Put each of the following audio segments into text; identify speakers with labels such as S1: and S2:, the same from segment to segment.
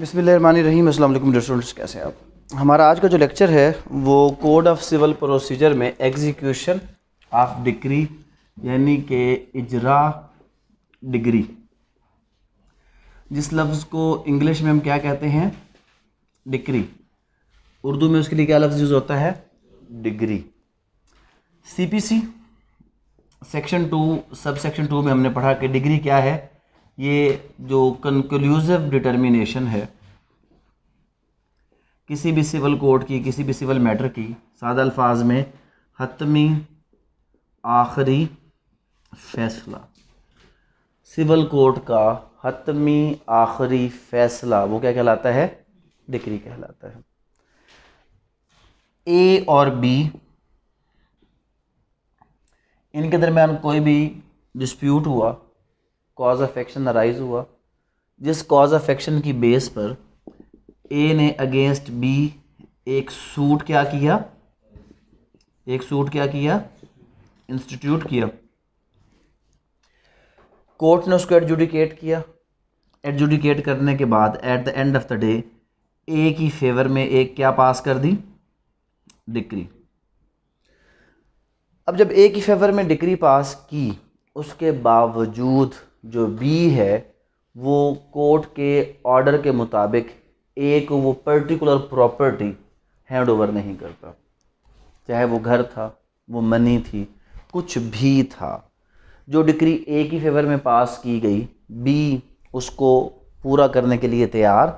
S1: बिसमीम अल्लाम स्टूडेंट्स कैसे हैं आप हमारा आज का जो लेक्चर है वो कोड ऑफ सिविल प्रोसीजर में एग्जीक्यूशन ऑफ डिग्री यानी कि इजरा डिग्री जिस लफ्ज़ को इंग्लिश में हम क्या कहते हैं डिग्री उर्दू में उसके लिए क्या लफ्ज़ यूज़ होता है degree see section two sub section two में हमने पढ़ा कि डिग्री क्या है ये जो कंक्लूसिव डिटर्मिनेशन है किसी भी सिविल कोर्ट की किसी भी सिविल मैटर की सादा अल्फाज में हतमी आखिरी फैसला सिविल कोर्ट का हतमी आखिरी फैसला वो क्या कहलाता है डिक्री कहलाता है ए और बी इनके दरम्यान कोई भी डिस्प्यूट हुआ कॉज ऑफ एक्शन अराइज हुआ जिस कॉज ऑफ एक्शन की बेस पर ए ने अगेंस्ट बी एक सूट क्या किया एक सूट क्या किया इंस्टीट्यूट किया कोर्ट ने उसको एडजुडिकेट किया एडजुडिकेट करने के बाद at the end of the day A की फेवर में एक क्या पास कर दी डिक्री अब जब ए की फेवर में डिक्री पास की उसके बावजूद जो बी है वो कोर्ट के ऑर्डर के मुताबिक ए को वो पर्टिकुलर प्रॉपर्टी हैंड ओवर नहीं करता चाहे वो घर था वो मनी थी कुछ भी था जो डिक्री ए की फेवर में पास की गई बी उसको पूरा करने के लिए तैयार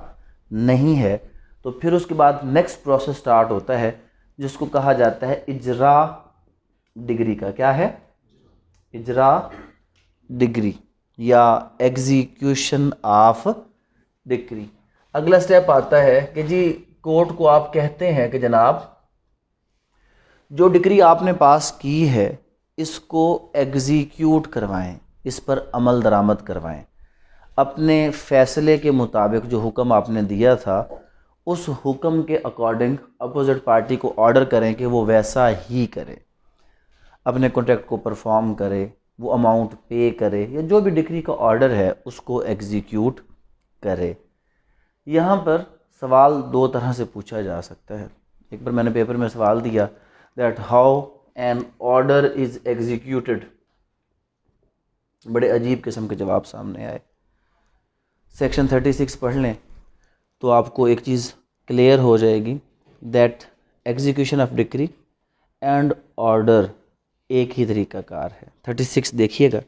S1: नहीं है तो फिर उसके बाद नेक्स्ट प्रोसेस स्टार्ट होता है जिसको कहा जाता है इजरा डिग्री का क्या है इजरा डिग्री या एग्जीक्यूशन ऑफ डिक्री अगला स्टेप आता है कि जी कोर्ट को आप कहते हैं कि जनाब जो डिक्री आपने पास की है इसको एग्जीक्यूट करवाएं इस पर अमल दरामद करवाएं अपने फ़ैसले के मुताबिक जो हुक्म आपने दिया था उस हुक्म के अकॉर्डिंग अपोज़िट पार्टी को ऑर्डर करें कि वो वैसा ही करे अपने कॉन्ट्रैक्ट को परफॉर्म करे वो अमाउंट पे करे या जो भी डिक्री का ऑर्डर है उसको एग्जीक्यूट करे यहाँ पर सवाल दो तरह से पूछा जा सकता है एक बार मैंने पेपर में सवाल दिया that how an order is executed बड़े अजीब किस्म के जवाब सामने आए सेक्शन थर्टी सिक्स पढ़ लें तो आपको एक चीज़ क्लियर हो जाएगी that execution of decree and order एक ही तरीका कार है थर्टी सिक्स देखिएगा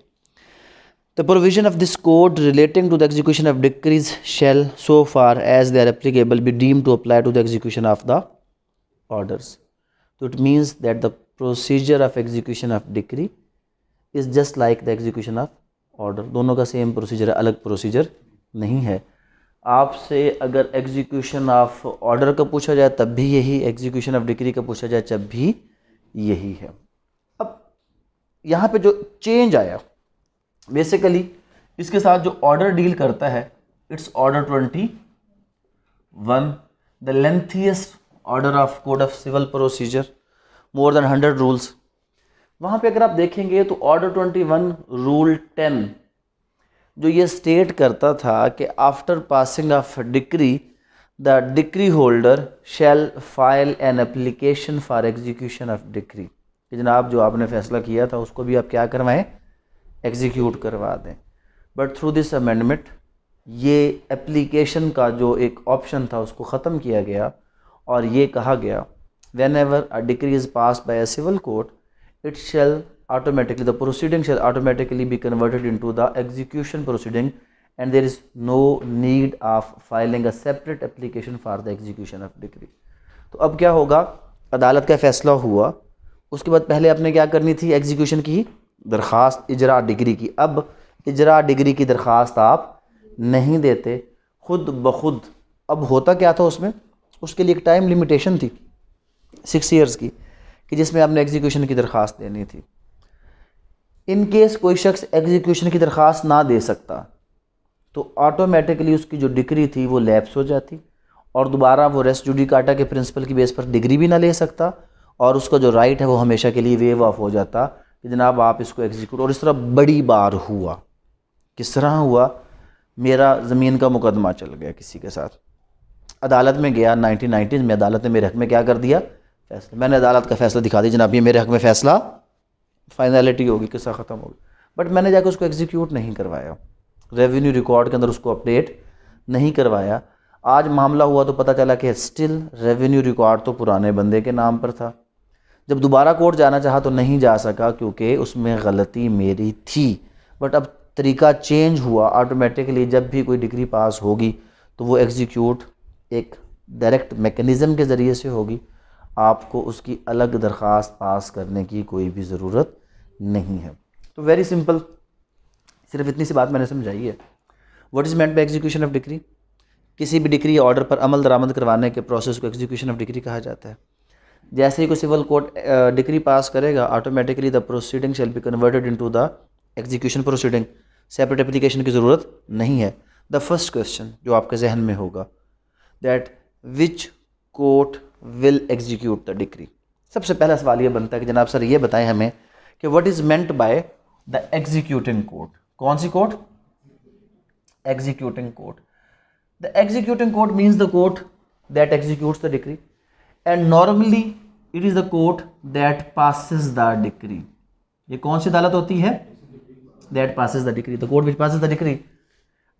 S1: the provision of this code relating to the execution of decrees shall so far as they are applicable be deem to apply to the execution of the orders तो it means that the procedure of execution of decree is just like the execution of order दोनों का same procedure है अलग procedure नहीं है आपसे अगर execution of order का पूछा जाए तब भी यही एग्जीक्यूशन ऑफ डिक्री का पूछा जाए तब भी यही है यहाँ पे जो चेंज आया बेसिकली इसके साथ जो ऑर्डर डील करता है it's order twenty one the lengthiest order of code of civil procedure more than hundred rules वहाँ पे अगर आप देखेंगे तो order twenty one rule ten जो ये स्टेट करता था कि after passing of decree the decree holder shall file an application for execution of decree कि जनाब जो आपने फ़ैसला किया था उसको भी आप क्या करवाएं एग्जीक्यूट करवा दें बट थ्रू दिस अमेंडमेंट ये एप्लीकेशन का जो एक ऑप्शन था उसको ख़त्म किया गया और ये कहा गया whenever a decree is pass by a civil court it shall automatically the proceeding shall automatically be converted into the execution proceeding and there is no need of filing a separate application for the execution of decree तो अब क्या होगा अदालत का फैसला हुआ उसके बाद पहले आपने क्या करनी थी एग्जीक्यूशन की दरख्वास्त इजरा डिग्री की अब इजरा डिग्री की दरख्वास्त आप नहीं देते खुद ब खुद अब होता क्या था उसमें उसके लिए एक टाइम लिमिटेशन थी सिक्स ईयर्स की कि जिसमें आपने एग्जीक्यूशन की दरख्वास्त देनी थी इन केस कोई शख्स एग्जीक्यूशन की दरख्वास्त ना दे सकता तो ऑटोमेटिकली उसकी जो डिग्री थी वो लैप्स हो जाती और दोबारा वो रेस्ट जुडिकाटा के प्रिंसिपल की बेस पर डिग्री भी ना ले सकता और उसका जो राइट है वो हमेशा के लिए वेव ऑफ हो जाता कि जनाब आप इसको एग्जीक्यूट और इस तरह बड़ी बार हुआ किस तरह हुआ मेरा ज़मीन का मुकदमा चल गया किसी के साथ अदालत में गया नाइनटीन नाइन्टीज़ में अदालत ने मेरे हक में क्या कर दिया फैसला मैंने अदालत का फैसला दिखा दिया जनाब ये मेरे हक में फ़ैसला फाइनलिटी होगी किस्सा ख़त्म होगी बट मैंने जाकर उसको एग्जीक्यूट नहीं करवाया रेवेन्यू रिकॉर्ड के अंदर उसको अपडेट नहीं करवाया आज मामला हुआ तो पता चला कि स्टिल रेवेन्यू रिकॉर्ड तो पुराने बंदे के नाम पर था जब दोबारा कोर्ट जाना चाहा तो नहीं जा सका क्योंकि उसमें गलती मेरी थी बट अब तरीका चेंज हुआ ऑटोमेटिकली जब भी कोई डिग्री पास होगी तो वो एग्जीक्यूट एक डायरेक्ट मेकनिज़म के ज़रिए से होगी आपको उसकी अलग दरख्वास्त पास करने की कोई भी ज़रूरत नहीं है तो वेरी सिंपल सिर्फ इतनी सी बात मैंने समझाई है what is meant by execution of degree किसी भी डिग्री ऑर्डर पर अमल दरामद करवाने के प्रोसेस को एग्जीक्यूशन ऑफ डिग्री कहा जाता है जैसे ही कोई सिविल कोर्ट डिग्री पास करेगा automatically the proceeding shall be converted to the execution proceeding separate application की ज़रूरत नहीं है द फर्स्ट क्वेश्चन जो आपके जहन में होगा that which court will execute the degree सबसे पहला सवाल ये बनता है कि जनाब सर ये बताएं हमें कि what is meant by the executing court कौन सी court executing court the executing court means the court that executes the degree and normally it is the court that passes the decree ये कौन सी अदालत होती है that passes the decree the court which passes the decree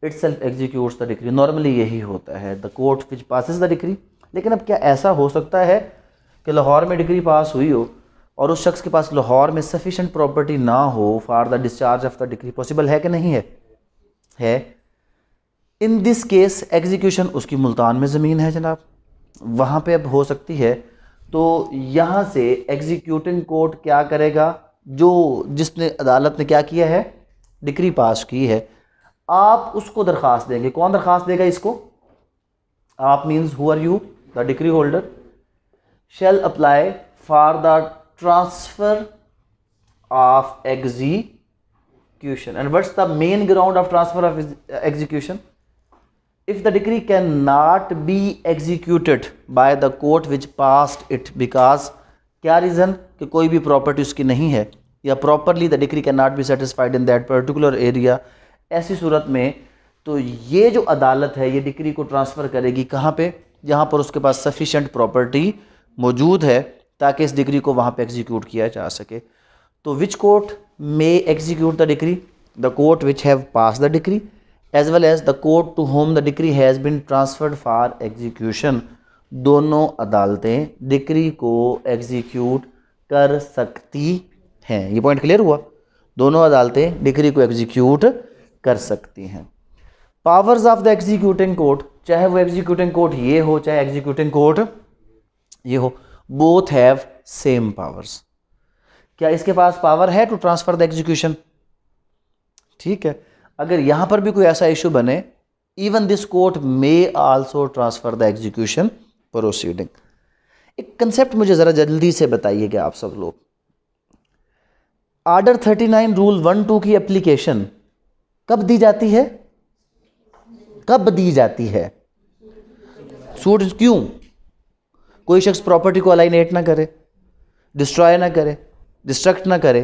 S1: itself execute the decree normally यही होता है the court which passes the decree लेकिन अब क्या ऐसा हो सकता है कि लाहौर में डिग्री पास हुई हो और उस शख्स के पास लाहौर में सफिशेंट प्रॉपर्टी ना हो for the discharge of the degree possible है कि नहीं है है इन दिस केस एग्जीक्यूशन उसकी मुल्तान में ज़मीन है जनाब वहाँ पे अब हो सकती है तो यहाँ से एग्जीक्यूटिंग कोर्ट क्या करेगा जो जिसने अदालत ने क्या किया है डिक्री पास की है आप उसको दरख्वास्त देंगे कौन दरख्वास्त देगा इसको आप means who are you the decree holder shall apply for the transfer of execution and what's the main ground of transfer of execution if the decree cannot be executed by the court which passed it because क्या reason कि कोई भी property उसकी नहीं है या properly the degree can not be satisfied in that particular area ऐसी सूरत में तो ये जो अदालत है ये डिग्री को ट्रांसफ़र करेगी कहाँ पे जहाँ पर उसके पास सफिशेंट प्रॉपर्टी मौजूद है ताकि इस डिग्री को वहाँ पे एग्जीक्यूट किया जा सके तो which court may execute the degree the court which have pass the degree as well as the court to whom the decree has been transferred for execution दोनों अदालतें डिक्री को एग्जीक्यूट कर सकती हैं ये पॉइंट क्लियर हुआ दोनों अदालतें डिक्री को एग्जीक्यूट कर सकती हैं powers of the executing court चाहे वो एग्जीक्यूटिंग कोर्ट ये हो चाहे एग्जीक्यूटिंग कोर्ट ये हो बोथ हैव सेम पावर्स क्या इसके पास पावर है टू ट्रांसफर द एग्जीक्यूशन ठीक है अगर यहाँ पर भी कोई ऐसा इशू बने even this court may also transfer the execution proceeding एक कंसेप्ट मुझे ज़रा जल्दी से बताइए कि आप सब लोग आर्डर 39 रूल 12 की एप्लीकेशन कब दी जाती है कब दी जाती है सूट क्यों कोई शख्स प्रॉपर्टी को अलाइनेट ना करे डिस्ट्रॉय ना करे डिस्ट्रक्ट ना करे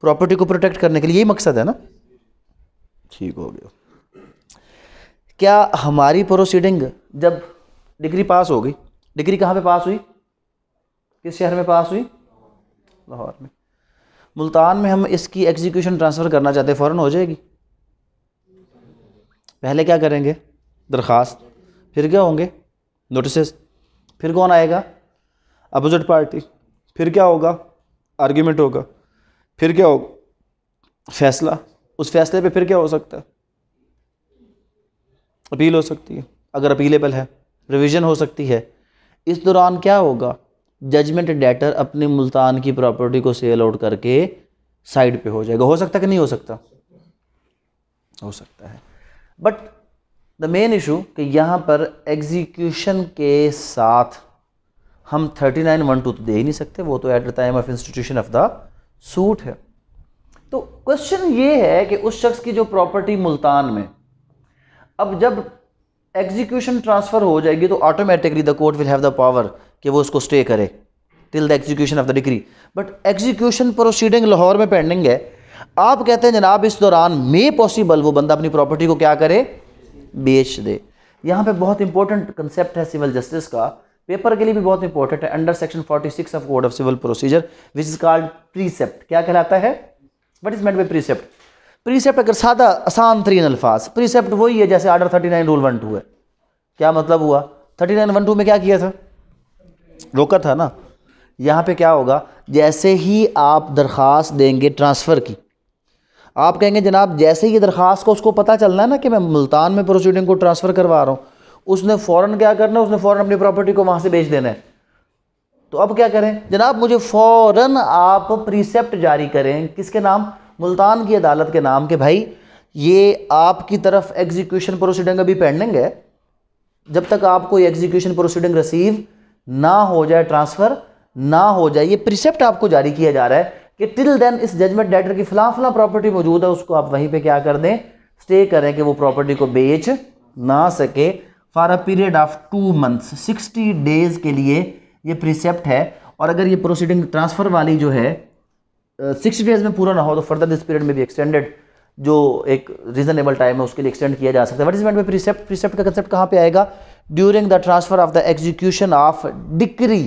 S1: प्रॉपर्टी को प्रोटेक्ट करने के लिए यही मकसद है ना ठीक हो गया क्या हमारी प्रोसीडिंग जब डिग्री पास हो गई डिग्री कहाँ पे पास हुई किस शहर में पास हुई लाहौर में मुल्तान में हम इसकी एग्जीक्यूशन ट्रांसफ़र करना चाहते हैं फ़ौरन हो जाएगी पहले क्या करेंगे दरख्वास्त फिर क्या होंगे नोटिस फिर कौन आएगा अपोजिट पार्टी फिर क्या होगा आर्ग्यूमेंट होगा फिर क्या होगा फैसला उस फैसले पे फिर क्या हो सकता है अपील हो सकती है अगर अपीलेबल है रिवीजन हो सकती है इस दौरान क्या होगा जजमेंट डेटर अपने मुल्तान की प्रॉपर्टी को सेल आउट करके साइड पे हो जाएगा हो सकता कि नहीं हो सकता हो सकता है बट द मेन इशू कि यहाँ पर एग्जीक्यूशन के साथ हम थर्टी नाइन वन टू तो दे ही नहीं सकते वो तो at the time of institution of the suit है तो क्वेश्चन ये है कि उस शख्स की जो प्रॉपर्टी मुल्तान में अब जब एग्जीक्यूशन ट्रांसफ़र हो जाएगी तो automatically the court will have the power कि वो उसको स्टे करे till the execution of the degree but execution proceeding Lahore में पेंडिंग है आप कहते हैं जनाब इस दौरान मे पॉसिबल वो बंदा अपनी प्रॉपर्टी को क्या करे बेच दे यहाँ पे बहुत इंपॉर्टेंट कंसेप्ट है सिविल जस्टिस का पेपर के लिए भी बहुत इंपॉर्टेंट है under section 46 of code of civil procedure which is called precept क्या कहलाता है what is meant by precept precept अगर सादा आसान तरीन अल्फाज प्रीसेप्ट वही है जैसे order thirty nine rule one two है क्या मतलब हुआ थर्टी नाइन वन टू में क्या किया था रोका था ना यहाँ पे क्या होगा जैसे ही आप दरख्वास्त देंगे ट्रांसफ़र की आप कहेंगे जनाब जैसे ही दरख्वास्त को उसको पता चलना है ना कि मैं मुल्तान में प्रोसीडिंग को ट्रांसफ़र करवा रहा हूँ उसने फ़ौरन क्या करना है उसने फ़ौरन अपनी प्रॉपर्टी को वहाँ से बेच देना है तो अब क्या करें जनाब मुझे फौरन आप प्रीसेप्ट जारी करें किसके नाम मुल्तान की अदालत के नाम के भाई ये आपकी तरफ एग्जीक्यूशन प्रोसीडिंग अभी पेंडिंग है जब तक आपको एग्जीक्यूशन प्रोसीडिंग रिसीव ना हो जाए ट्रांसफ़र ना हो जाए ये प्रिसेप्ट आपको जारी किया जा रहा है कि टिल देन इस जजमेंट डेटर की फ़िलहाल फिलहाल प्रॉपर्टी मौजूद है उसको आप वहीं पे क्या कर दें स्टे करें कि वो प्रॉपर्टी को बेच ना सके for a period of two months sixty days के लिए ये प्रिसेप्ट है और अगर ये प्रोसीडिंग ट्रांसफ़र वाली जो है सिक्स डेज में पूरा ना हो तो फर्दर दिस पीरियड में भी एक्सटेंडेड जो एक रीजनेबल टाइम है उसके लिए एक्सटेंड किया जा सकता है वट वर्टिजमेंट में प्रिसेप्ट प्रिसेप्ट का कंसेप्ट कहाँ पे आएगा during the transfer of the execution of decree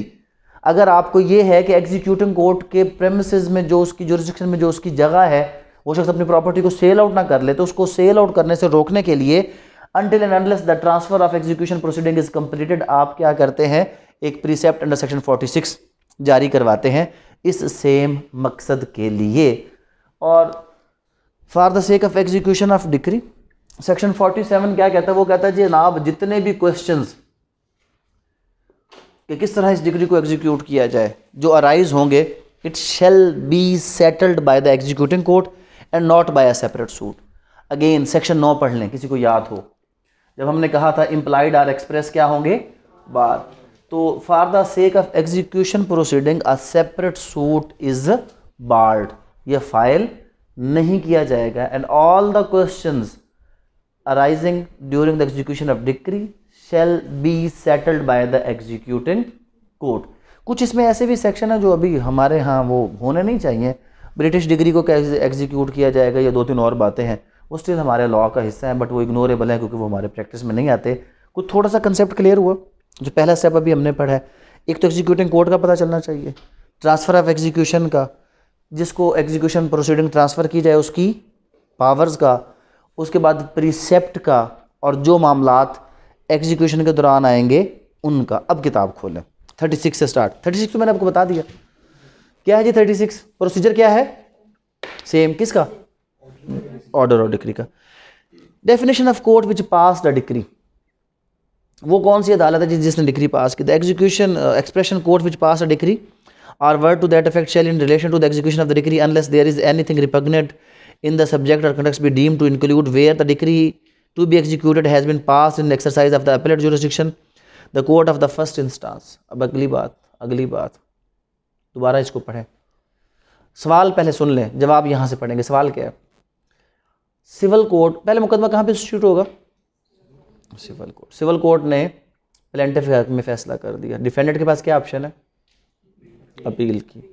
S1: अगर आपको ये है कि एग्जीक्यूटिंग कोर्ट के प्रेमिस में जो उसकी जोरिस्टिक्शन में जो उसकी जगह है वो शख्स अपनी प्रॉपर्टी को सेल आउट ना कर ले तो उसको सेल आउट करने से रोकने के लिए until and unless the transfer of execution proceeding is completed आप क्या करते हैं एक प्रीसेप्ट अंडर सेक्शन 46 जारी करवाते हैं इस सेम मकसद के लिए और for the sake of execution of decree section 47 क्या कहता है वो कहता है जनाब जितने भी क्वेश्चंस कि किस तरह इस डिग्री को एग्जीक्यूट किया जाए जो अराइज होंगे it shall be settled by the executing court and not by a separate suit again section नौ पढ़ लें किसी को याद हो जब हमने कहा था इम्प्लाइड आर एक्सप्रेस क्या होंगे बार तो for the sake of execution proceeding a separate suit is barred यह फाइल नहीं किया जाएगा and all the question arising during the execution of decree shall be settled by the executing court कुछ इसमें ऐसे भी सेक्शन है जो अभी हमारे यहाँ वो होने नहीं चाहिए ब्रिटिश डिग्री को कैसे एग्जीक्यूट किया जाएगा ये दो तीन और बातें हैं वो स्टिल हमारे लॉ का हिस्सा है बट वो इग्नोरेबल है क्योंकि वो हमारे प्रैक्टिस में नहीं आते कुछ थोड़ा सा कंसेप्ट क्लियर हुआ जो पहला स्टेप अभी हमने पढ़ा है एक तो एग्जीक्यूटिंग कोर्ट का पता चलना चाहिए ट्रांसफ़र ऑफ एग्जीक्यूशन का जिसको एग्जीक्यूशन प्रोसीडिंग ट्रांसफ़र की जाए उसकी पावर्स का उसके बाद प्रीसेप्ट का और जो मामला एग्जीक्यूशन के दौरान आएंगे उनका अब किताब खोलें थर्टी सिक्स से स्टार्ट थर्टी सिक्स तो मैंने आपको बता दिया क्या है जी थर्टी सिक्स प्रोसीजर क्या है सेम किसका ऑर्डर और डिक्री का definition of court which pass the decree वो कौन सी अदालत है जिस जिसने डिग्री पास की the execution expression court which pass a decree or word to that effect shall in relation to the execution of the decree unless there is anything repugnant in the subject or context be deem to include where the decree to be executed has been pass in exercise of the appellate jurisdiction the court of the first instance अब अगली बात अगली बात दोबारा इसको पढ़ें सवाल पहले सुन लें जवाब यहाँ से पढ़ेंगे सवाल क्या है सिविल कोर्ट पहले मुकदमा कहाँ पे इंस्टीट्यूट होगा सिविल कोर्ट सिविल कोर्ट ने प्लेंटिफ में फैसला कर दिया डिफेंडेंट के पास क्या ऑप्शन है अपील की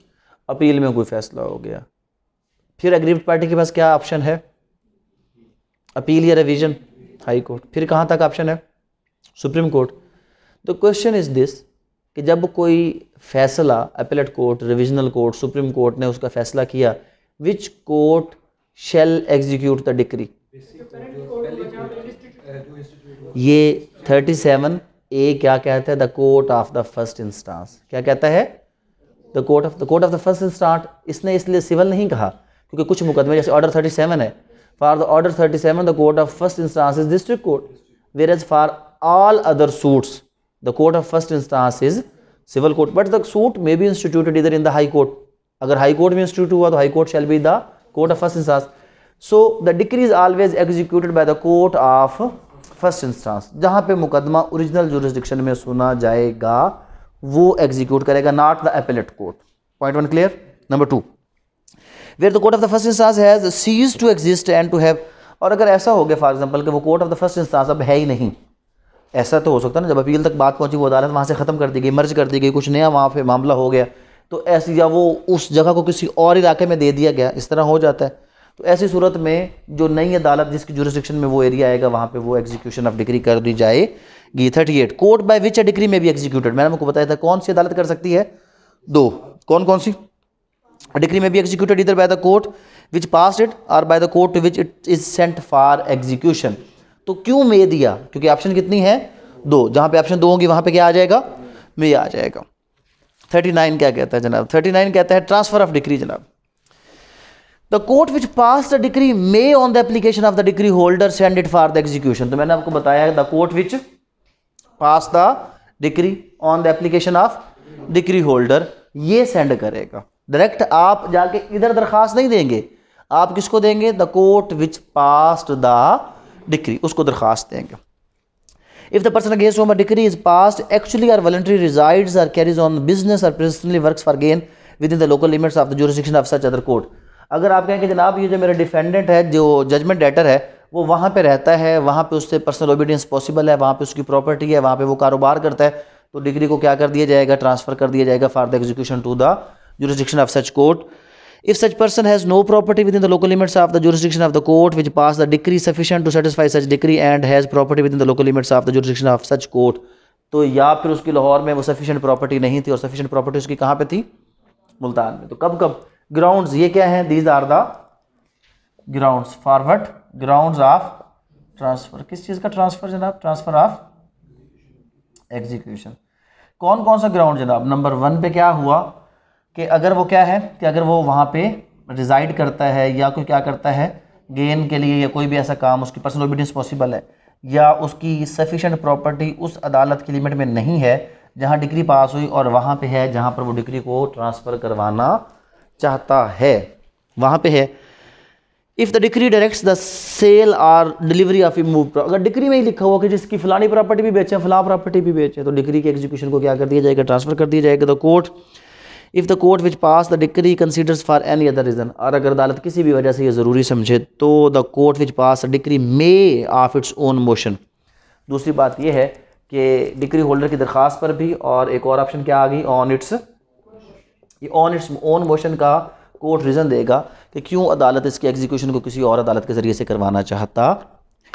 S1: अपील में कोई फैसला हो गया फिर अग्रीव पार्टी के पास क्या ऑप्शन है अपील या रिवीजन हाई कोर्ट फिर कहाँ तक ऑप्शन है supreme court the question is this कि जब कोई फैसला appellate court revisional court supreme court ने उसका फैसला किया which court shall execute the decree ये सेवन ए क्या कहता है the court of the first instance क्या कहता है the court of the court of the first instant इसने इसलिए सिविल नहीं कहा क्योंकि कुछ मुकदमे जैसे ऑर्डर थर्टी सेवन है for the order seven the court of first instance is district court whereas for all other suits the court of first instance is civil court but the suit may be instituted either in the high court अगर high court में institute हुआ तो high court shall be the court of first instance so the decree is always executed by the court of first instance जहाँ पे मुकदमा original jurisdiction में सुना जाएगा वो एग्जीक्यूट करेगा not the appellate court point one clear number two where the court of the first instance has cease to exist and to have और अगर ऐसा हो गया फॉर एग्जाम्पल कि वो court of the first instance अब है ही नहीं ऐसा तो हो सकता ना जब अपील तक बात पहुंची वो अदालत वहाँ से ख़त्म कर दी गई मर्ज कर दी गई कुछ नया वहाँ पे मामला हो गया तो ऐसी या वो उस जगह को किसी और इलाके में दे दिया गया इस तरह हो जाता है तो ऐसी सूरत में जो नई अदालत जिसकी जुरिस्डिक्शन में वो एरिया आएगा वहाँ पे वो एग्जीक्यूशन ऑफ डिग्री कर दी जाएगी thirty eight court by which a decree may be executed मैंने आपको बताया था कौन सी अदालत कर सकती है दो कौन कौन सी degree may be executed either by the court which pass it or by the court which it is sent for execution तो क्यों मे दिया क्योंकि ऑप्शन कितनी है दो जहाँ पे ऑप्शन दो होंगी वहाँ पे क्या आ जाएगा मे आ जाएगा थर्टी नाइन क्या कहता है जनाब थर्टी नाइन कहता है ट्रांसफ़र ऑफ डिग्री जनाब the court which pass the decree may on the application of the decree holder send it for the execution तो मैंने आपको बताया the court which pass the decree on the application of decree holder ये send करेगा direct आप जाके इधर दरखास्त नहीं देंगे आप किसको देंगे the court which passed the decree उसको दरखास्त देंगे if the person against home decree is passed actually or voluntarily resides or carries on business or personally works for gain within the local limits of the jurisdiction of such other court अगर आप कहें कि जनाब ये जो मेरा defendant है जो जजमेंट डेटर है वो वहाँ पे रहता है वहाँ पे उससे पर्सनल ओबीडियंस पॉसिबल है वहाँ पे उसकी प्रॉपर्टी है वहाँ पे वो कारोबार करता है तो डिग्री को क्या कर दिया जाएगा ट्रांसफ़र कर दिया जाएगा for the execution to the jurisdiction of such court if such person has no property within the local limits of the jurisdiction of the court which pass the decree sufficient to satisfy such decree and has property within the local limits of the jurisdiction of such court तो या फिर उसकी लाहौर में वो sufficient property नहीं थी और sufficient property उसकी कहाँ पर थी मुल्तान में तो कब कब ग्राउंड्स ये क्या है these are the grounds for what ground of transfer किस चीज़ का ट्रांसफर जनाब ट्रांसफर ऑफ एग्जीक्यूशन कौन कौन सा ग्राउंड जनाब नंबर वन पे क्या हुआ कि अगर वो क्या है कि अगर वो वहाँ पे रिजाइड करता है या कोई क्या करता है गेन के लिए या कोई भी ऐसा काम उसकी पर्सनल ओबिडियंस पॉसिबल है या उसकी सफिशेंट प्रॉपर्टी उस अदालत की लिमिट में नहीं है जहाँ डिग्री पास हुई और वहाँ पे है जहाँ पर वो डिग्री को ट्रांसफ़र करवाना चाहता है वहाँ पे है if the decree directs the sale or delivery of इमूव अगर डिक्री में ही लिखा हुआ कि जिसकी फलानी प्रॉपर्टी भी बेचें फला प्रॉपर्टी भी बेचें तो डिक्री के एग्जीक्यूशन को क्या कर दिया जाएगा ट्रांसफ़र कर दिया जाएगा the court if the court which pass the decree considers for any other reason और अगर अदालत किसी भी वजह से यह ज़रूरी समझे तो the court which pass decree may of its own motion दूसरी बात यह है कि डिक्री होल्डर की दरख्वास्त पर भी और एक और ऑप्शन क्या आ गई ऑन इट्स ये ऑन इट्स ऑन मोशन का कोर्ट रीज़न देगा कि क्यों अदालत इसके एग्जीक्यूशन को किसी और अदालत के ज़रिए से करवाना चाहता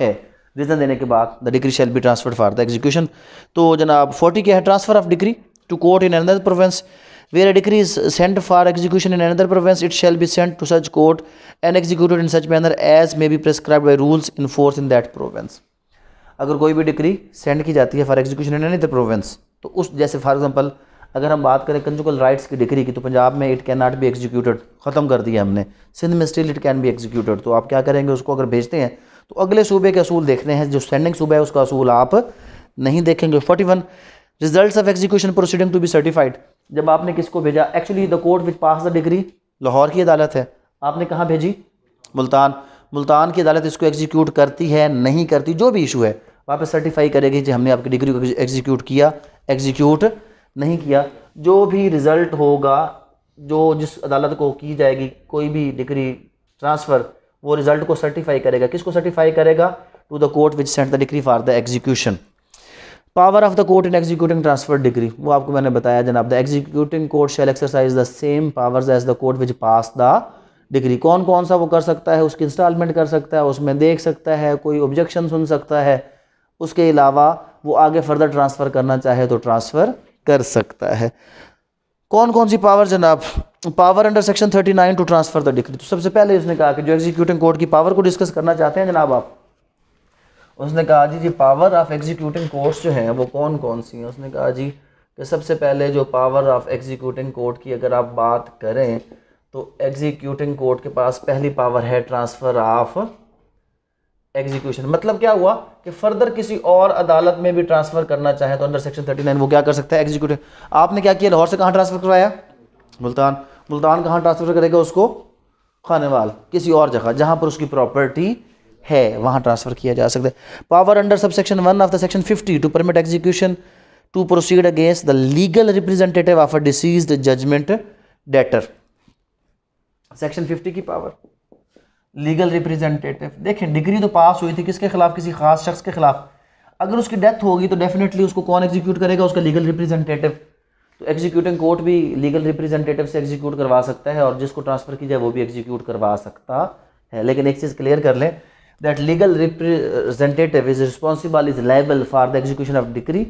S1: है रीज़न देने के बाद the decree shall be transfer for the execution तो जनाब फोर्टी क्या है transfer of decree to court in another province where a decree is sent for execution in another province it shall be sent to such court and executed in such manner as may be prescribed by rules in force in that province अगर कोई भी decree send की जाती है for execution in another Provence तो उस जैसे for example अगर हम बात करें कंजुगल राइट्स की डिग्री की तो पंजाब में it can not be executed ख़त्म कर दिया हमने सिंध में still it can be executed तो आप क्या करेंगे उसको अगर भेजते हैं तो अगले सूबे के असूल देखने हैं जो स्टैंडिंग सूबा है उसका असूल आप नहीं देखेंगे forty one result of execution proceeding to be certified जब आपने किसको भेजा actually the court which pass the decree Lahore की अदालत है आपने कहाँ भेजी मुल्तान मुल्तान की अदालत इसको एग्जीक्यूट करती है नहीं करती जो भी इशू है वहाँ पर सर्टिफाई करेगी जी हमने आपकी डिग्री को एग्जीक्यूट किया एग्जीक्यूट नहीं किया जो भी रिज़ल्ट होगा जो जिस अदालत को की जाएगी कोई भी डिग्री ट्रांसफ़र वो रिज़ल्ट को सर्टिफाई करेगा किसको सर्टिफाई करेगा to the court which sent the decree for the execution power of the court in executing transfer decree वो आपको मैंने बताया जनाब the executing court shall exercise the same powers as the court which pass the decree कौन कौन सा वो कर सकता है उसकी इंस्टॉलमेंट कर सकता है उसमें देख सकता है कोई ऑब्जेक्शन सुन सकता है उसके अलावा वो आगे फर्दर ट्रांसफ़र करना चाहे तो ट्रांसफ़र कर सकता है कौन कौन सी पावर जनाब power under section 39 to transfer the decree तो सबसे पहले उसने कहा कि जो एग्जीक्यूटिंग कोर्ट की पावर को डिस्कस करना चाहते हैं जनाब आप उसने कहा जी जी पावर ऑफ एग्जीक्यूटिंग कोर्ट जो हैं वो कौन कौन सी हैं उसने कहा जी कि सबसे पहले जो पावर ऑफ एग्जीक्यूटिंग कोर्ट की अगर आप बात करें तो एग्जीक्यूटिंग कोर्ट के पास पहली पावर है ट्रांसफ़र ऑफ एग्जीक्यूशन मतलब क्या हुआ कि फर्दर किसी और अदालत में भी ट्रांसफर करना चाहे तो अंडर सेक्शन थर्टी वो क्या कर सकता है एग्जीक्यूटिव आपने क्या किया लाहौर से कहाँ ट्रांसफर करवाया मुल्तान मुल्तान कहाँ ट्रांसफर करेगा उसको खानेवाल किसी और जगह जहाँ पर उसकी प्रॉपर्टी है वहाँ ट्रांसफर किया जा सकता है power under sub section one of the section fifty two permit execution to proceed against the legal representative of a deceased judgment debtor section fifty की पावर लीगल रिप्रेजेंटेटिव देखें डिग्री तो pass हुई थी किसके खिलाफ किसी खास शख्स के खिलाफ अगर उसकी डेथ होगी तो डेफिनेटली उसको कौन एग्जीक्यूट करेगा उसका लीगल रिप्रेजेंटेटिव तो एग्जीक्यूटिंग कोर्ट भी लीगल रिप्रेजेंटेटिव से एग्जीक्यूट करवा सकता है और जिसको ट्रांसफ़र किया जाए वो भी एग्जीक्यूट करवा सकता है लेकिन एक चीज़ क्लियर कर लें that legal representative is responsible is liable for the execution of decree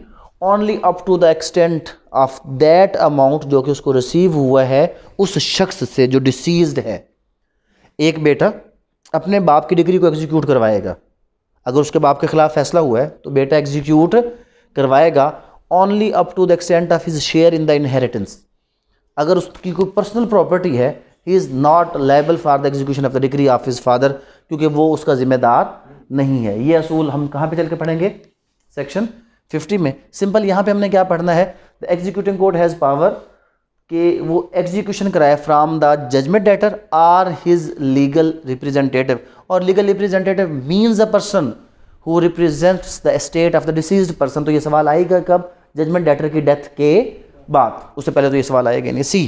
S1: only up to the extent of that amount जो कि उसको रिसीव हुआ है उस शख्स से जो डिसीज है एक बेटा अपने बाप की डिग्री को एग्जीक्यूट करवाएगा अगर उसके बाप के खिलाफ फैसला हुआ है तो बेटा एग्जीक्यूट करवाएगा only up to the extent of his share in the inheritance अगर उसकी कोई पर्सनल प्रॉपर्टी है he is not liable for the execution of the decree of his father क्योंकि वो उसका जिम्मेदार नहीं है ये असूल हम कहाँ पे चल के पढ़ेंगे सेक्शन 50 में सिंपल यहाँ पे हमने क्या पढ़ना है the executing court has power कि वो एग्जीक्यूशन कराए from the judgment debtor or his legal representative और legal representative means a person who represents the estate of the deceased person तो ये सवाल आएगा कब जजमेंट डेटर की डेथ के बाद उससे पहले तो ये सवाल आएगा नहीं C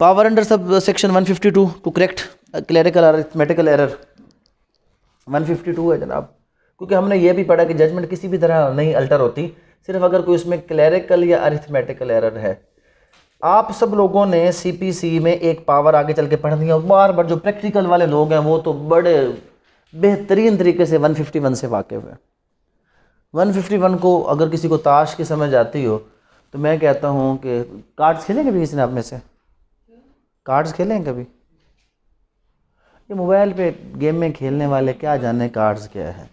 S1: power under sub section 152 to correct clerical arithmetical error 152 है जनाब क्योंकि हमने ये भी पढ़ा कि जजमेंट किसी भी तरह नहीं अल्टर होती सिर्फ अगर कोई उसमें क्लरिकल या अरिथमेटिकल एरर है आप सब लोगों ने सीपीसी में एक पावर आगे चल के पढ़ दिया है बार बार जो प्रैक्टिकल वाले लोग हैं वो तो बड़े बेहतरीन तरीके से 151 से वाकिफ़ है 151 को अगर किसी को ताश की समझ आती हो तो मैं कहता हूँ कि कार्ड्स खेलें कभी किसी ने आप में से कार्ड्स खेलें कभी ये मोबाइल पे गेम में खेलने वाले क्या जाने कार्ड्स क्या है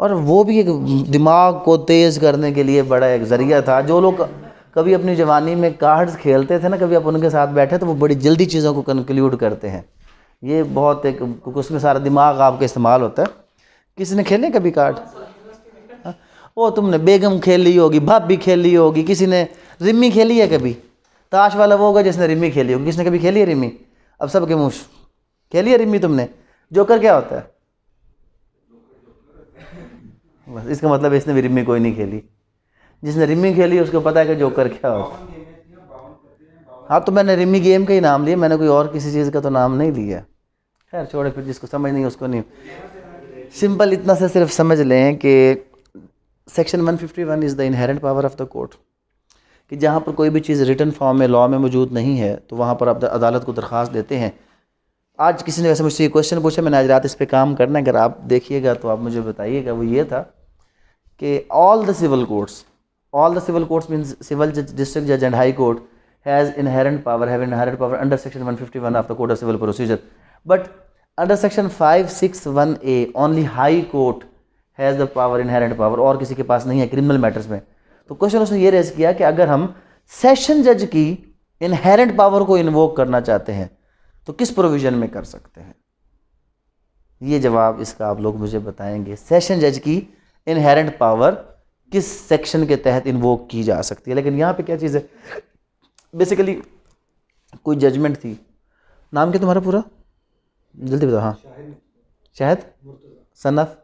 S1: और वो भी एक दिमाग को तेज़ करने के लिए बड़ा एक ज़रिया था जो लोग कभी अपनी जवानी में कार्ड्स खेलते थे ना कभी आप उनके साथ बैठे तो वो बड़ी जल्दी चीज़ों को कंक्लूड करते हैं ये बहुत एक उसमें सारा दिमाग आपका इस्तेमाल होता है किसी ने खेले कभी कार्ड हाँ? वो तुमने बेगम खेल ली होगी भाभी खेल ली होगी किसी ने रिमी खेली है कभी ताश वाला वो होगा जिसने रिमी खेली होगी किसने कभी खेली है रिमी अब सबके मुँह खेली है रिमी तुमने जोकर क्या होता है बस इसका मतलब इसने भी रिमी कोई नहीं खेली जिसने रिमी खेली उसको पता है कि जोकर क्या होता हाँ तो मैंने रिमी गेम का ही नाम लिया मैंने कोई और किसी चीज़ का तो नाम नहीं लिया खैर छोड़े फिर जिसको समझ नहीं उसको नहीं सिंपल इतना से सिर्फ समझ लें कि section 151 is the inherent power of the court कि जहाँ पर कोई भी चीज़ रिटर्न फॉर्म में लॉ में मौजूद नहीं है तो वहाँ पर आप अदालत को दरख्वास्त देते हैं आज किसी ने वैसे मुझसे ये क्वेश्चन पूछा मैंने आज रात इस पर काम करना है अगर आप देखिएगा तो आप मुझे बताइएगा वो ये था कि all the civil courts all the civil courts means civil judge, district judge and high court has inherent power have inherent power under section 151 of the code of civil procedure but under section 561a only high court has the power inherent power और किसी के पास नहीं है criminal matters में तो question उसने ये raise किया कि अगर हम सेशन जज की इनहेरेंट पावर को इन्वोक करना चाहते हैं तो किस प्रोविज़न में कर सकते हैं ये जवाब इसका आप लोग मुझे बताएंगे सेशन जज की इनहेरेंट पावर किस सेक्शन के तहत इन्वोक की जा सकती है लेकिन यहाँ पे क्या चीज़ है बेसिकली कोई जजमेंट थी नाम क्या तुम्हारा पूरा जल्दी बताओ हाँ शहद सनफ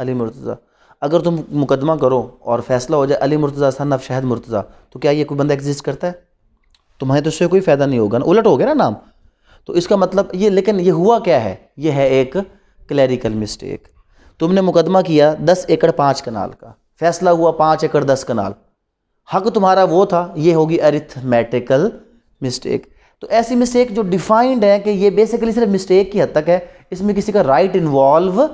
S1: अली मुर्तज़ा अगर तुम मुकदमा करो और फैसला हो जाए अली मुर्तज़ा सनफ शहद मुर्तज़ा तो क्या ये कोई बंदा एग्जिस्ट करता है तुम्हारे तो उससे कोई फ़ायदा नहीं होगा ना उलट हो गया ना नाम तो इसका मतलब ये लेकिन ये हुआ क्या है ये है एक क्लैरिकल मिस्टेक तुमने मुकदमा किया दस एकड़ पाँच कनाल का फैसला हुआ पाँच एकड़ दस कनाल हक तुम्हारा वो था ये होगी अरिथमेटिकल मिस्टेक तो ऐसी मिस्टेक जो डिफाइंड है कि ये बेसिकली सिर्फ मिस्टेक की हद तक है इसमें किसी का राइट right इन्वॉल्व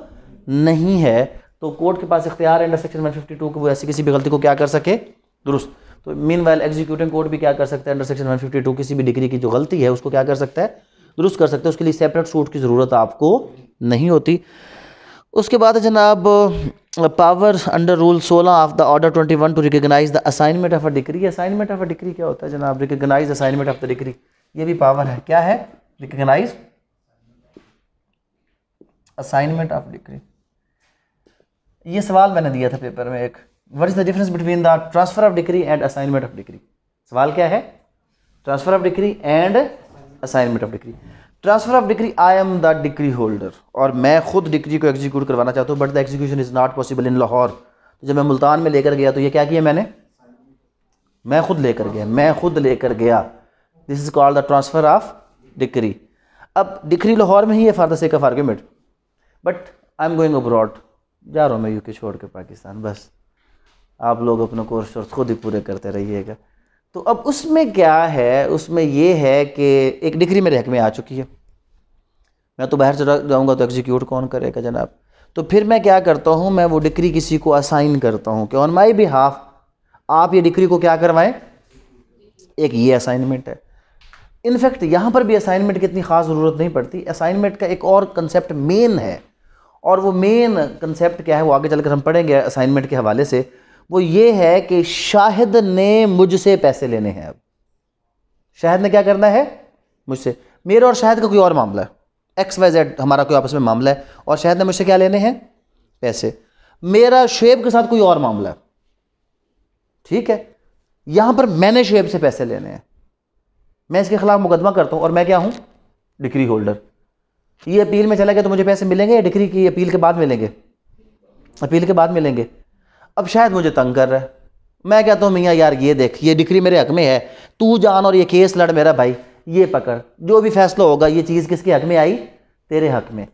S1: नहीं है तो कोर्ट के पास इख्तियार है अंडर सेक्शन 152 के वो ऐसी किसी भी गलती को क्या कर सके दुरुस्त तो मीन वैल एग्जीक्यूटिंग कोर्ट भी क्या कर सकता है अंडर सेक्शन 152 किसी भी डिग्री की जो गलती है उसको क्या कर सकता है दुरुस्त कर सकता है उसके लिए सेपरेट सूट की ज़रूरत आपको नहीं होती उसके बाद जनाब power under rule 16 of the order 21 to recognise the assignment of a decree assignment of a decree क्या होता है जनाब recognise assignment of the decree ये भी पावर है क्या है रिकगनाइज असाइनमेंट ऑफ डिग्री ये सवाल मैंने दिया था पेपर में एक what is the difference between the transfer of decree and assignment of decree सवाल क्या है transfer of decree and assignment of decree transfer of decree I am the decree holder और मैं खुद डिग्री को एग्जीक्यूट करवाना चाहता हूँ but the execution is not possible in Lahore तो जब मैं मुल्तान में लेकर गया तो ये क्या किया मैंने मैं खुद लेकर गया मैं खुद लेकर गया this is called the transfer of decree अब डिग्री लाहौर में ही है for the sake of argument but I am going abroad जा रहा हूँ मैं यूके छोड़ के पाकिस्तान बस आप लोग अपना कोर्स खुद ही पूरे करते रहिएगा तो अब उसमें क्या है उसमें ये है कि एक डिग्री मेरे हक में आ चुकी है मैं तो बाहर चला जाऊँगा तो एग्जीक्यूट कौन करेगा जनाब तो फिर मैं क्या करता हूँ मैं वो डिग्री किसी को असाइन करता हूँ कि ऑन माई बिहाफ आप ये डिग्री को क्या करवाएं एक ये असाइनमेंट है इनफैक्ट यहाँ पर भी असाइनमेंट की इतनी ख़ास ज़रूरत नहीं पड़ती असाइनमेंट का एक और कंसेप्ट मेन है और वो मेन कंसेप्ट क्या है वो आगे चलकर हम पढ़ेंगे असाइनमेंट के हवाले से वो ये है कि शाहिद ने मुझसे पैसे लेने हैं अब शाहिद ने क्या करना है मुझसे मेरा और शाहिद का कोई और मामला है एक्स वाई जेड हमारा कोई आपस में मामला है और शाहिद ने मुझसे क्या लेने हैं पैसे मेरा शेब के साथ कोई और मामला है ठीक है यहां पर मैंने शेब से पैसे लेने हैं मैं इसके खिलाफ मुकदमा करता हूँ और मैं क्या हूँ डिग्री होल्डर ये अपील में चला गया तो मुझे पैसे मिलेंगे या डिग्री की अपील के बाद मिलेंगे अपील के बाद मिलेंगे अब शायद मुझे तंग कर रहा है मैं कहता हूँ मियाँ यार ये देख ये डिक्री मेरे हक में है तू जान और ये केस लड़ मेरा भाई ये पकड़ जो भी फैसला होगा ये चीज़ किसके हक में आई तेरे हक में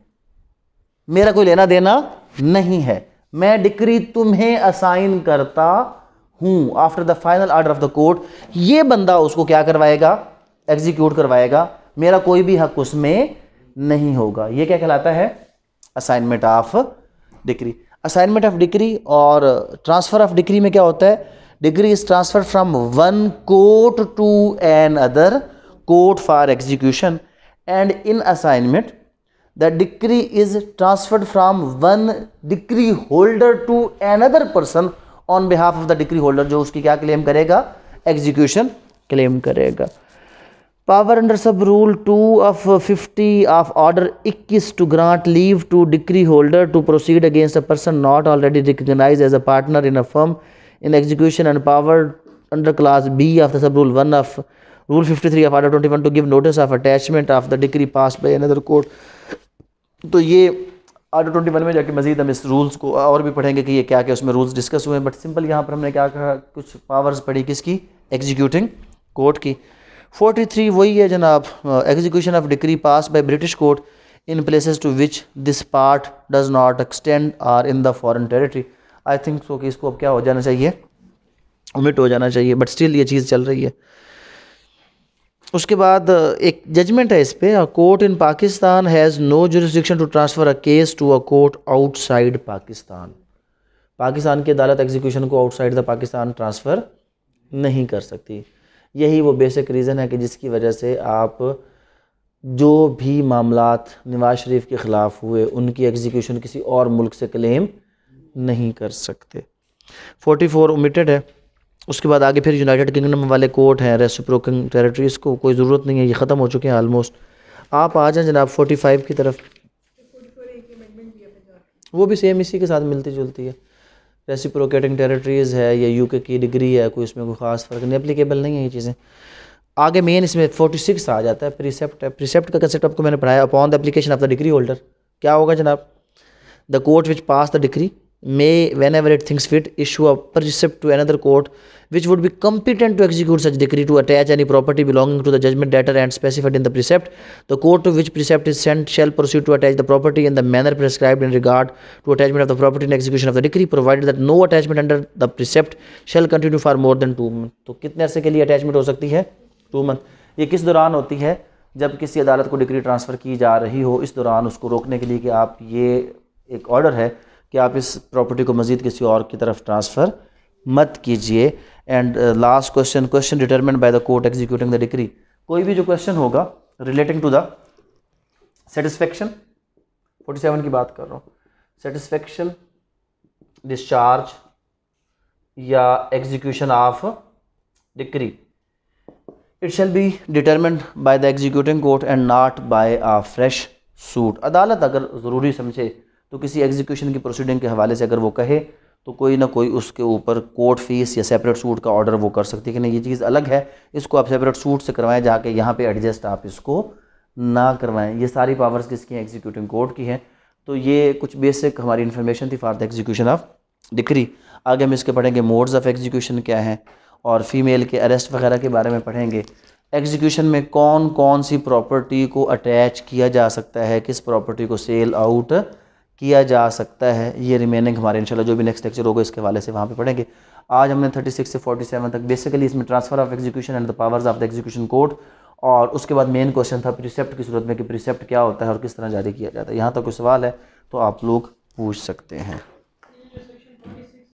S1: मेरा कोई लेना देना नहीं है मैं डिक्री तुम्हें असाइन करता हूँ after the final order of the court ये बंदा उसको क्या करवाएगा एग्जीक्यूट करवाएगा मेरा कोई भी हक उसमें नहीं होगा ये क्या कहलाता है assignment of decree assignment of decree और ट्रांसफ़र ऑफ डिग्री में क्या होता है decree is transfer from one court to another court for execution and in assignment the decree is transferred from one decree holder to another person on behalf of the decree holder जो उसकी क्या claim करेगा execution claim करेगा power under sub rule two of fifty of order इक्कीस to grant leave to decree holder to proceed against a person not already recognize as a partner in a firm in execution and power of the sub rule one of rule fifty three of of twenty one to give notice of attachment of the decree pass by another court तो ये order twenty one में जाके मजीद हम इस rules को और भी पढ़ेंगे कि ये क्या क्या उसमें रूल्स डिस्कस हुए हैं बट सिंपल यहाँ पर हमने क्या कहा कुछ पावर्स पढ़ी किसकी एग्जीक्यूटिंग कोर्ट की फोर्टी थ्री वही है जनाब execution of decree pass by British court in places to which this part does not extend or in the foreign territory I think so कि इसको अब क्या हो जाना चाहिए उमिट हो जाना चाहिए बट स्टिल ये चीज़ चल रही है उसके बाद एक जजमेंट है इस पर court in Pakistan has no jurisdiction to transfer a case to a court outside Pakistan Pakistan की अदालत एग्जीक्यूशन को आउटसाइड द पाकिस्तान ट्रांसफ़र नहीं कर सकती यही वो बेसिक रीज़न है कि जिसकी वजह से आप जो भी मामला नवाज शरीफ के ख़िलाफ़ हुए उनकी एग्जीक्यूशन किसी और मुल्क से क्लेम नहीं कर सकते फोर्टी फोर ओमिटेड है उसके बाद आगे फिर यूनाइटेड किंगडम वाले कोर्ट हैं रेसिप्रोकिंग टेरेटरीज़ को कोई ज़रूरत नहीं है ये ख़त्म हो चुके हैं आलमोस्ट आप आ जाए जनाब फोर्टी फाइव की तरफ वो भी सेम इसी के साथ मिलती जुलती है रेसिप्रोकेटिंग टेरिटरीज़ है या यूके की डिग्री है कोई इसमें कोई ख़ास फ़र्क नहीं अप्लीकेबल नहीं है ये चीज़ें आगे मेन इसमें फोर्टी सिक्स आ जाता है प्रीसेप्ट है प्रीसेप्ट का कंसेप्ट आपको मैंने पढ़ाया upon the application of the decree holder क्या होगा जनाब the court which pass the decree may whenever it thinks fit issue a precept to another court which would be competent to execute such decree to attach any property belonging to the judgment debtor and specified in the precept the court to which precept is sent shall proceed to attach the property in the manner prescribe in regard to attachment of the property in execution of the decree provide that no attachment under the precept shall continue for more than two month तो कितने अर्से के लिए attachment हो सकती है two month ये किस दौरान होती है जब किसी अदालत को डिग्री ट्रांसफर की जा रही हो इस दौरान उसको रोकने के लिए कि आप ये एक ऑर्डर है कि आप इस प्रॉपर्टी को मज़ीद किसी और की तरफ ट्रांसफ़र मत कीजिए and last question question determined by the court executing the decree कोई भी जो क्वेश्चन होगा रिलेटिंग टू द सेटिस्फेक्शन 47 की बात कर रहा हूँ सेटिस्फेक्शन डिस्चार्ज या execution of decree it shall be determined by the executing court and not by a fresh suit अदालत अगर ज़रूरी समझे तो किसी एग्जीक्यूशन की प्रोसीडिंग के हवाले से अगर वो कहे तो कोई ना कोई उसके ऊपर कोर्ट फीस या सेपरेट सूट का ऑर्डर वो कर सकती है कि नहीं ये चीज़ अलग है इसको आप सेपरेट सूट से करवाएं जाके यहाँ पे एडजस्ट आप इसको ना करवाएं ये सारी पावर्स किसकी हैं एग्जीक्यूटिव कोर्ट की हैं तो ये कुछ बेसिक हमारी इन्फॉर्मेशन थी for the execution of decree आगे हम इसके पढ़ेंगे मोड्स ऑफ एग्जीक्यूशन क्या हैं और फीमेल के अरेस्ट वगैरह के बारे में पढ़ेंगे एग्जीक्यूशन में कौन कौन सी प्रॉपर्टी को अटैच किया जा सकता है किस प्रॉपर्टी को सेल आउट किया जा सकता है ये रिमेनिंग हमारे इंशाल्लाह जो भी नेक्स्ट लेक्चर होगा इसके हवाले से वहाँ पे पढ़ेंगे आज हमने 36 से 47 तक बेसिकली इसमें transfer of execution and the powers of the execution court और उसके बाद मेन क्वेश्चन था प्रिसेप्ट की सूरत में कि प्रिसेप्ट क्या होता है और किस तरह जारी किया जाता है यहाँ तक तो कोई सवाल है तो आप लोग पूछ सकते हैं